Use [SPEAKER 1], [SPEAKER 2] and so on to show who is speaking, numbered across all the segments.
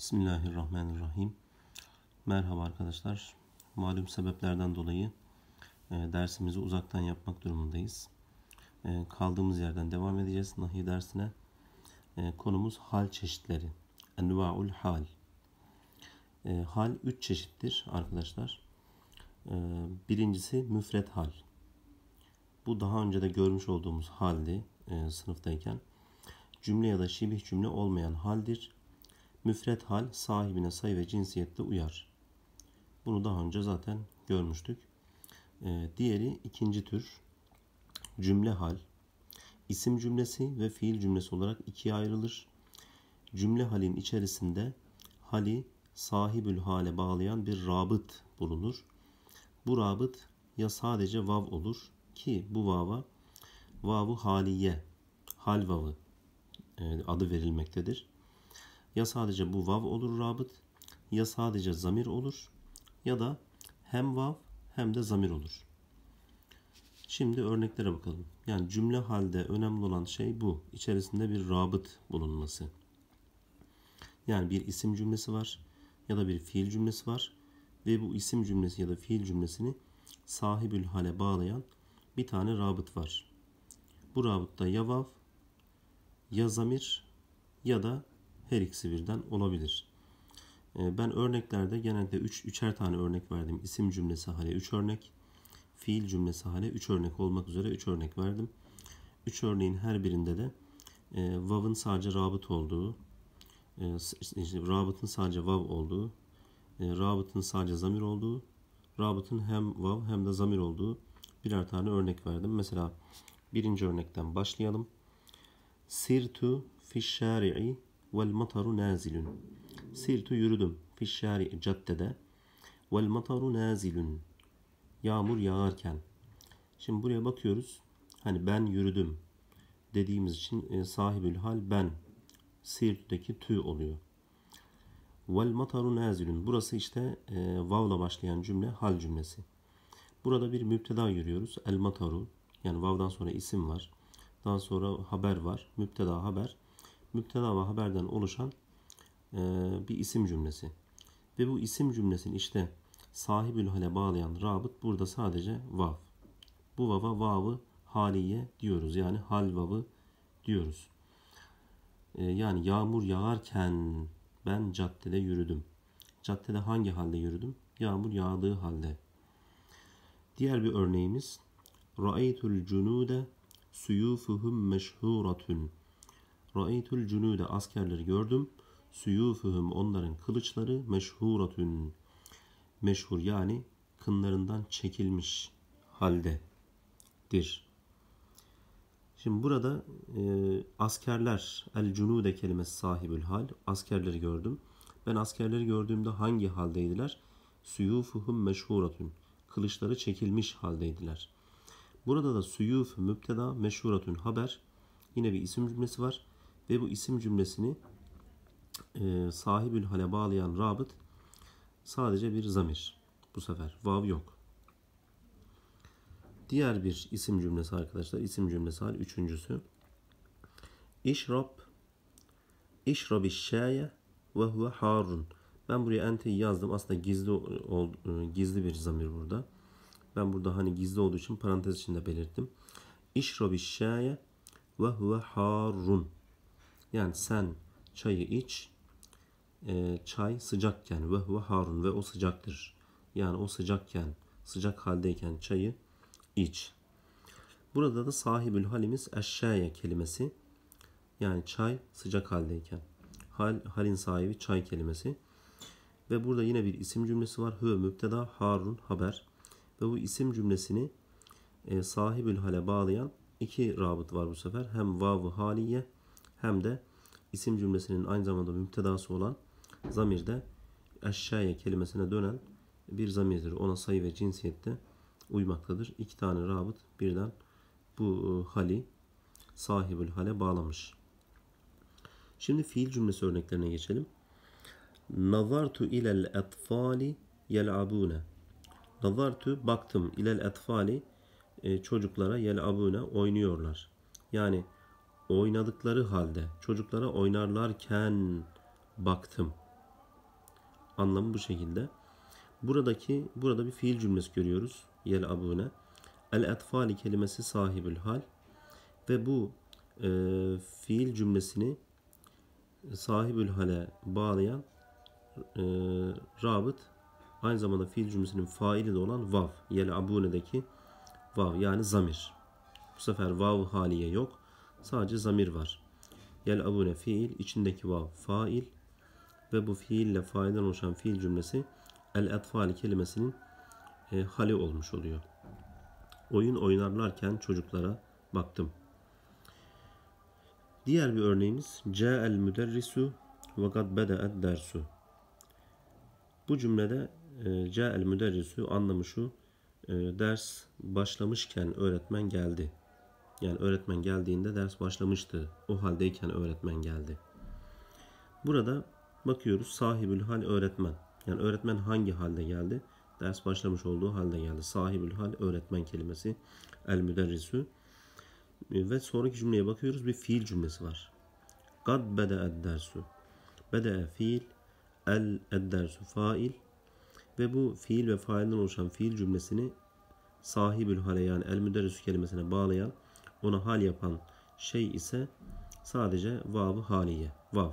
[SPEAKER 1] Bismillahirrahmanirrahim. Merhaba arkadaşlar. Malum sebeplerden dolayı e, dersimizi uzaktan yapmak durumundayız. E, kaldığımız yerden devam edeceğiz nahi dersine. E, konumuz hal çeşitleri. Enva'ul hal. Hal üç çeşittir arkadaşlar. Birincisi müfret hal. Bu daha önce de görmüş olduğumuz haldi sınıftayken. Cümle ya da şibih cümle olmayan haldir müfret hal sahibine sayı ve cinsiyette uyar. Bunu daha önce zaten görmüştük. E, diğeri ikinci tür cümle hal. İsim cümlesi ve fiil cümlesi olarak ikiye ayrılır. Cümle halin içerisinde hali sahibül hale bağlayan bir rabıt bulunur. Bu rabıt ya sadece vav olur ki bu vava vavu haliye, hal vavı e, adı verilmektedir ya sadece bu vav olur rabıt ya sadece zamir olur ya da hem vav hem de zamir olur. Şimdi örneklere bakalım. Yani cümle halde önemli olan şey bu. İçerisinde bir rabıt bulunması. Yani bir isim cümlesi var ya da bir fiil cümlesi var ve bu isim cümlesi ya da fiil cümlesini sahibül hale bağlayan bir tane rabıt var. Bu rabıtta ya vav, ya zamir ya da her ikisi birden olabilir. Ee, ben örneklerde genelde 3 üç, 3'er tane örnek verdim. İsim cümlesi hale 3 örnek, fiil cümlesi hale 3 örnek olmak üzere 3 örnek verdim. 3 örneğin her birinde de e, vav'ın sadece rabıt olduğu, e, işte, rabıtın sadece vav olduğu, e, rabıtın sadece zamir olduğu, rabıtın hem vav hem de zamir olduğu birer tane örnek verdim. Mesela birinci örnekten başlayalım. Sirtu fi şari'i Vel mataru nazilun. Sirtu yürüdüm. Fişşari caddede. Vel mataru nazilun. Yağmur yağarken. Şimdi buraya bakıyoruz. Hani ben yürüdüm dediğimiz için e, sahibül hal ben. Sirt'teki tü oluyor. Vel mataru nazilun. Burası işte e, vavla başlayan cümle hal cümlesi. Burada bir müpteda yürüyoruz. El mataru yani vavdan sonra isim var. Daha sonra haber var. Müpteda haber müptela ve haberden oluşan e, bir isim cümlesi. Ve bu isim cümlesini işte sahibül hale bağlayan rabıt burada sadece vav. Bu vava vavı haliye diyoruz. Yani hal vavı diyoruz. E, yani yağmur yağarken ben caddede yürüdüm. Caddede hangi halde yürüdüm? Yağmur yağdığı halde. Diğer bir örneğimiz. Ra'aytul cunude suyufuhum meşhuratun. Ra'eytül cünüde askerleri gördüm. Süyufuhum onların kılıçları meşhuratün. Meşhur yani kınlarından çekilmiş haldedir. Şimdi burada e, askerler el Cünü'de kelimesi sahibül hal. Askerleri gördüm. Ben askerleri gördüğümde hangi haldeydiler? Suyufuhum meşhuratun. Kılıçları çekilmiş haldeydiler. Burada da suyuf müpteda meşhuratun haber. Yine bir isim cümlesi var. Ve bu isim cümlesini e, sahibül hale bağlayan rabıt sadece bir zamir. Bu sefer vav yok. Diğer bir isim cümlesi arkadaşlar. isim cümlesi hal üçüncüsü. İşrab İşrabi şaye ve huve harun. Ben buraya enteyi yazdım. Aslında gizli e, e, gizli bir zamir burada. Ben burada hani gizli olduğu için parantez içinde belirttim. İşrabi şaye ve huve harun. Yani sen çayı iç. E, çay sıcakken ve ve harun ve o sıcaktır. Yani o sıcakken, sıcak haldeyken çayı iç. Burada da sahibül halimiz eşşaya kelimesi. Yani çay sıcak haldeyken. Hal, halin sahibi çay kelimesi. Ve burada yine bir isim cümlesi var. Hüve müpteda harun haber. Ve bu isim cümlesini e, sahibül hale bağlayan iki rabıt var bu sefer. Hem vav haliye hem de isim cümlesinin aynı zamanda müptedası olan zamirde aşağıya kelimesine dönen bir zamirdir. Ona sayı ve cinsiyette uymaktadır. İki tane rabıt birden bu e, hali sahibül hale bağlamış. Şimdi fiil cümlesi örneklerine geçelim. Nazartu ilel etfali yel'abune. Nazartu baktım ilel etfali e, çocuklara yel'abune oynuyorlar. Yani oynadıkları halde çocuklara oynarlarken baktım. Anlamı bu şekilde. Buradaki burada bir fiil cümlesi görüyoruz. Yel abune. El etfali kelimesi sahibül hal ve bu e, fiil cümlesini sahibül hale bağlayan e, rabıt aynı zamanda fiil cümlesinin faili de olan vav. Yel abune'deki vav yani zamir. Bu sefer vav haliye yok. Sadece zamir var. Yel abune fiil, içindeki vav fail ve bu fiille failden oluşan fiil cümlesi el etfali kelimesinin e, hali olmuş oluyor. Oyun oynarlarken çocuklara baktım. Diğer bir örneğimiz Ca'el müderrisu ve gad bede'et dersu. Bu cümlede e, Ca'el müderrisu anlamı şu. E, ders başlamışken öğretmen geldi. Yani öğretmen geldiğinde ders başlamıştı. O haldeyken öğretmen geldi. Burada bakıyoruz sahibül hal öğretmen. Yani öğretmen hangi halde geldi? Ders başlamış olduğu halde geldi. Sahibül hal öğretmen kelimesi el müderrisü. Ve sonraki cümleye bakıyoruz bir fiil cümlesi var. Kad bede'ed dersu. Bede'e fiil, el eddersu fail. Ve bu fiil ve failden oluşan fiil cümlesini sahibül hale yani el müderrisü kelimesine bağlayan ona hal yapan şey ise sadece vav haliye. Vav.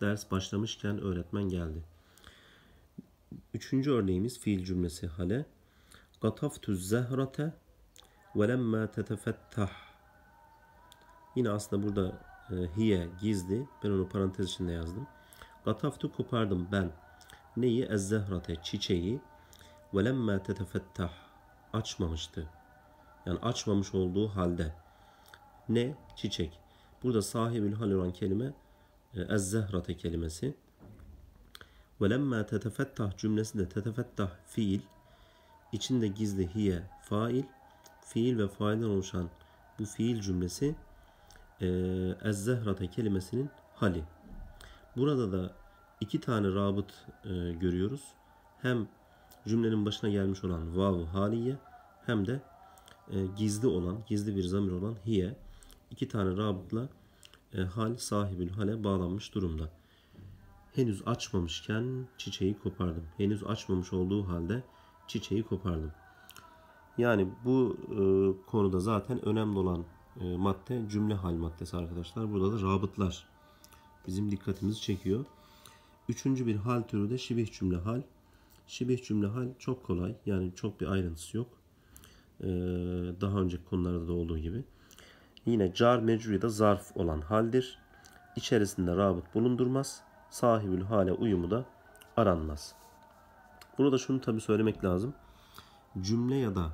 [SPEAKER 1] Ders başlamışken öğretmen geldi. Üçüncü örneğimiz fiil cümlesi hale. Gataftu zehrate ve lemma tetefettah. Yine aslında burada e, hiye gizli. Ben onu parantez içinde yazdım. Gataftu kopardım ben. Neyi? Ezzehrate çiçeği. Ve lemma tetefettah. Açmamıştı yani açmamış olduğu halde. Ne? Çiçek. Burada sahibül hal olan kelime e, ez-zehrate kelimesi. Ve lemma tetefettah cümlesi de tetefettah fiil. İçinde gizli hiye fail. Fiil ve failden oluşan bu fiil cümlesi e, ez-zehrate kelimesinin hali. Burada da iki tane rabıt e, görüyoruz. Hem cümlenin başına gelmiş olan vav haliye hem de e, gizli olan, gizli bir zamir olan hiye iki tane rabıtla e, hal sahibül hale bağlanmış durumda. Henüz açmamışken çiçeği kopardım. Henüz açmamış olduğu halde çiçeği kopardım. Yani bu e, konuda zaten önemli olan e, madde cümle hal maddesi arkadaşlar. Burada da rabıtlar bizim dikkatimizi çekiyor. Üçüncü bir hal türü de şibih cümle hal. Şibih cümle hal çok kolay. Yani çok bir ayrıntısı yok. Ee, daha önceki konularda da olduğu gibi. Yine car mecruri de zarf olan haldir. İçerisinde rabıt bulundurmaz. Sahibül hale uyumu da aranmaz. Burada şunu tabi söylemek lazım. Cümle ya da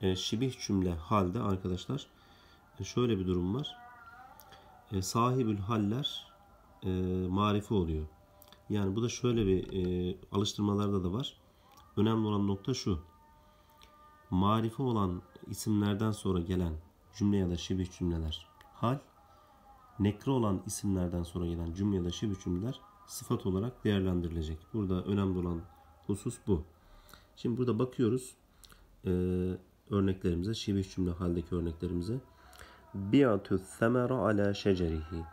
[SPEAKER 1] e, şibih cümle halde arkadaşlar e, şöyle bir durum var. E, sahibül haller e, marifi oluyor. Yani bu da şöyle bir e, alıştırmalarda da var. Önemli olan nokta şu marife olan isimlerden sonra gelen cümle ya da şibih cümleler hal, nekre olan isimlerden sonra gelen cümle ya da şibih cümleler sıfat olarak değerlendirilecek. Burada önemli olan husus bu. Şimdi burada bakıyoruz e, örneklerimize, şibih cümle haldeki örneklerimize. Bi'atü semera ala şecerihi.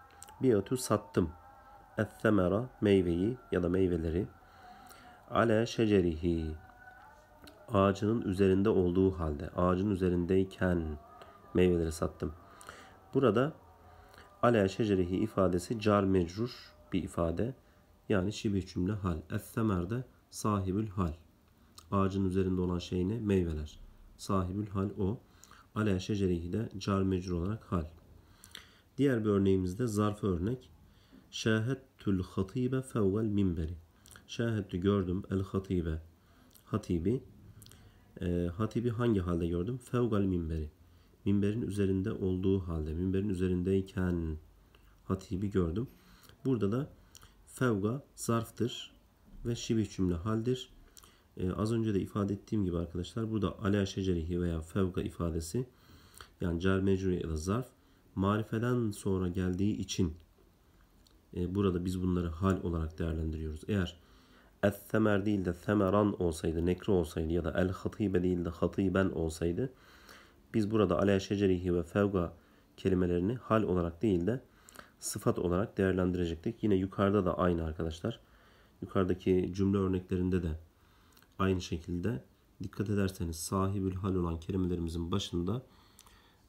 [SPEAKER 1] Bi'atü sattım. Es semera meyveyi ya da meyveleri. Ala şecerihi ağacının üzerinde olduğu halde ağacın üzerindeyken meyveleri sattım. Burada ale şecerihi ifadesi car mecrur bir ifade. Yani şibih cümle hal. es de sahibül hal. Ağacın üzerinde olan şey ne? Meyveler. Sahibül hal o. Ale şecerihi de car mecrur olarak hal. Diğer bir örneğimizde zarf örnek. Şahettül hatibe fevvel minberi. Şahettü gördüm el hatibe. Hatibi e, hatibi hangi halde gördüm? Fevgal minberi. Minberin üzerinde olduğu halde, minberin üzerindeyken hatibi gördüm. Burada da fevga zarftır ve şibih cümle haldir. Ee, az önce de ifade ettiğim gibi arkadaşlar burada ala şecerihi veya fevga ifadesi yani cer mecrur ya da zarf marifeden sonra geldiği için e, burada biz bunları hal olarak değerlendiriyoruz. Eğer El semer değil de semeran olsaydı, nekri olsaydı ya da el-hatibe değil de hatiben olsaydı biz burada ale şecerihi ve fevga kelimelerini hal olarak değil de sıfat olarak değerlendirecektik. Yine yukarıda da aynı arkadaşlar. Yukarıdaki cümle örneklerinde de aynı şekilde dikkat ederseniz sahibül hal olan kelimelerimizin başında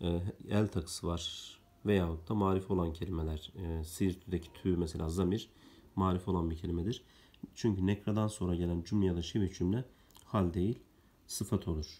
[SPEAKER 1] e, el takısı var veyahut da marif olan kelimeler. E, Siirt'teki tü mesela zamir marif olan bir kelimedir. Çünkü nekradan sonra gelen cümle ya da şive şey cümle hal değil sıfat olur.